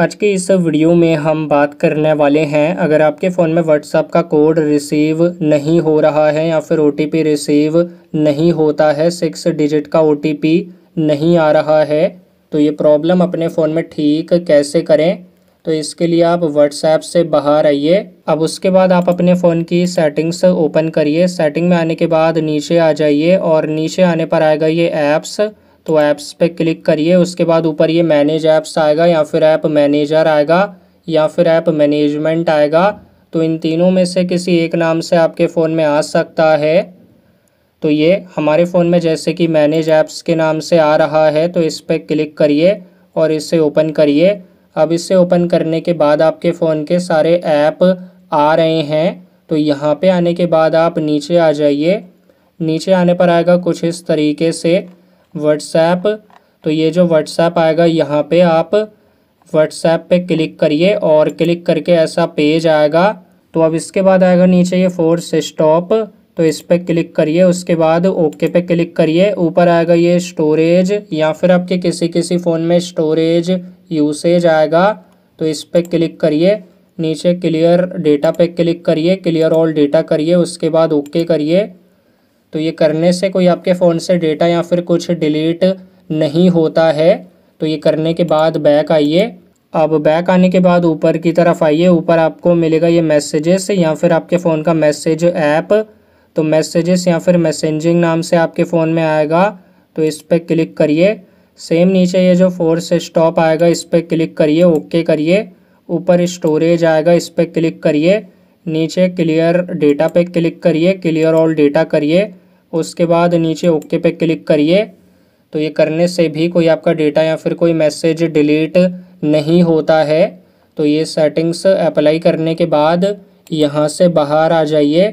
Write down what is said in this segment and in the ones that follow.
आज के इस वीडियो में हम बात करने वाले हैं अगर आपके फ़ोन में व्हाट्सअप का कोड रिसीव नहीं हो रहा है या फिर ओ रिसीव नहीं होता है सिक्स डिजिट का ओ नहीं आ रहा है तो ये प्रॉब्लम अपने फ़ोन में ठीक कैसे करें तो इसके लिए आप व्हाट्सएप से बाहर आइए अब उसके बाद आप अपने फ़ोन की सेटिंग्स ओपन करिए सेटिंग में आने के बाद नीचे आ जाइए और नीचे आने पर आएगा ये ऐप्स तो ऐप्स पे क्लिक करिए उसके बाद ऊपर ये मैनेज ऐप्स आएगा या फिर ऐप मैनेजर आएगा या फिर ऐप मैनेजमेंट आएगा तो इन तीनों में से किसी एक नाम से आपके फ़ोन में आ सकता है तो ये हमारे फ़ोन में जैसे कि मैनेज ऐप्स के नाम से आ रहा है तो इस पर क्लिक करिए और इसे ओपन करिए अब इसे ओपन करने के बाद आपके फ़ोन के सारे ऐप आ रहे हैं तो यहाँ पे आने के बाद आप नीचे आ जाइए नीचे आने पर आएगा कुछ इस तरीके से व्हाट्सएप तो ये जो व्हाट्सएप आएगा यहाँ पे आप व्हाट्सएप पे क्लिक करिए और क्लिक करके ऐसा पेज आएगा तो अब इसके बाद आएगा नीचे ये फोर्स स्टॉप तो इस पर क्लिक करिए उसके बाद ओके पे क्लिक करिए ऊपर आएगा ये स्टोरेज या फिर आपके किसी किसी फ़ोन में स्टोरेज यूसेज आएगा तो इस पर क्लिक करिए नीचे क्लियर डेटा पे क्लिक करिए क्लियर ऑल डेटा करिए उसके बाद ओके करिए तो ये करने से कोई आपके फ़ोन से डेटा या फिर कुछ डिलीट नहीं होता है तो ये करने के बाद बैक आइए अब बैक आने के बाद ऊपर की तरफ आइए ऊपर आपको मिलेगा ये मैसेजेस या फिर आपके फ़ोन का मैसेज ऐप तो मैसेजेस या फिर मैसेजिंग नाम से आपके फ़ोन में आएगा तो इस पर क्लिक करिए सेम नीचे ये जो फोर्स स्टॉप आएगा इस पर क्लिक करिए ओके करिए ऊपर स्टोरेज आएगा इस पर क्लिक करिए नीचे क्लियर डेटा पे क्लिक करिए क्लियर ऑल डेटा करिए उसके बाद नीचे ओके पे क्लिक करिए तो ये करने से भी कोई आपका डेटा या फिर कोई मैसेज डिलीट नहीं होता है तो ये सेटिंग्स अप्लाई करने के बाद यहाँ से बाहर आ जाइए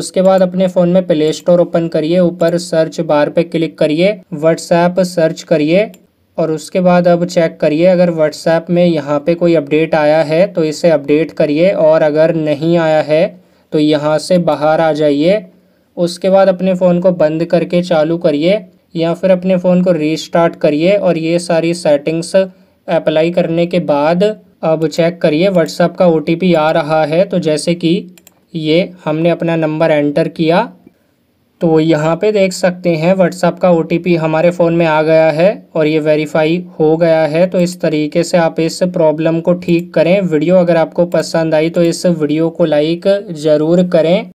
उसके बाद अपने फ़ोन में प्ले स्टोर ओपन करिए ऊपर सर्च बार पे क्लिक करिए व्हाट्सएप सर्च करिए और उसके बाद अब चेक करिए अगर व्हाट्सएप में यहाँ पे कोई अपडेट आया है तो इसे अपडेट करिए और अगर नहीं आया है तो यहाँ से बाहर आ जाइए उसके बाद अपने फ़ोन को बंद करके चालू करिए या फिर अपने फ़ोन को रीस्टार्ट करिए और ये सारी सेटिंग्स अप्लाई करने के बाद अब चेक करिए व्हाट्सएप का ओ आ रहा है तो जैसे कि ये हमने अपना नंबर एंटर किया तो यहाँ पे देख सकते हैं व्हाट्सएप का ओ हमारे फ़ोन में आ गया है और ये वेरीफाई हो गया है तो इस तरीके से आप इस प्रॉब्लम को ठीक करें वीडियो अगर आपको पसंद आई तो इस वीडियो को लाइक ज़रूर करें